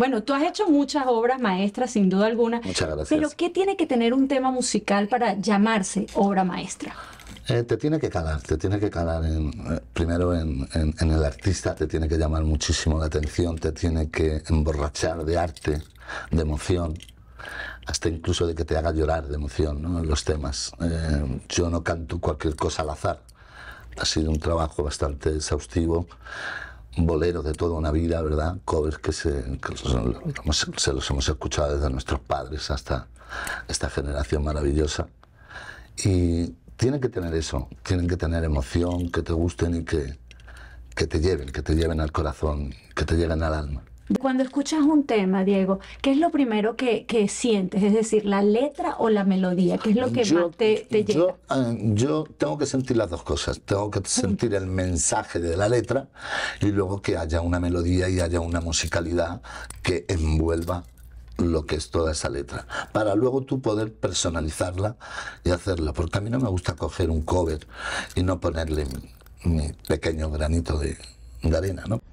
bueno, tú has hecho muchas obras maestras, sin duda alguna. Muchas gracias. Pero ¿qué tiene que tener un tema musical para llamarse obra maestra? Eh, te tiene que calar, te tiene que calar en, eh, primero en, el artista, te tiene que llamar muchísimo la atención, te tiene que emborrachar de arte, de emoción, hasta incluso de que te haga llorar de emoción ¿no? los temas. Eh, yo no canto cualquier cosa al azar, ha sido un trabajo bastante exhaustivo bolero de toda una vida, ¿verdad? Covers que, se, los, se los hemos escuchado desde nuestros padres hasta esta generación maravillosa. Y tienen que tener eso, tienen que tener emoción, que te gusten y que, que te lleven, que te lleven al corazón, que te lleven al alma. Cuando escuchas un tema, Diego, ¿qué es lo primero que, que sientes? Es decir, la letra o la melodía, ¿qué es lo que más te, llega? Yo, eh, yo, tengo que sentir las dos cosas. Tengo que sentir el mensaje de la letra y luego que haya una melodía y haya una musicalidad que envuelva lo que es toda esa letra, para luego tú poder personalizarla y hacerla, porque a mí no me gusta coger un cover y no ponerle mi, pequeño granito de arena, ¿no?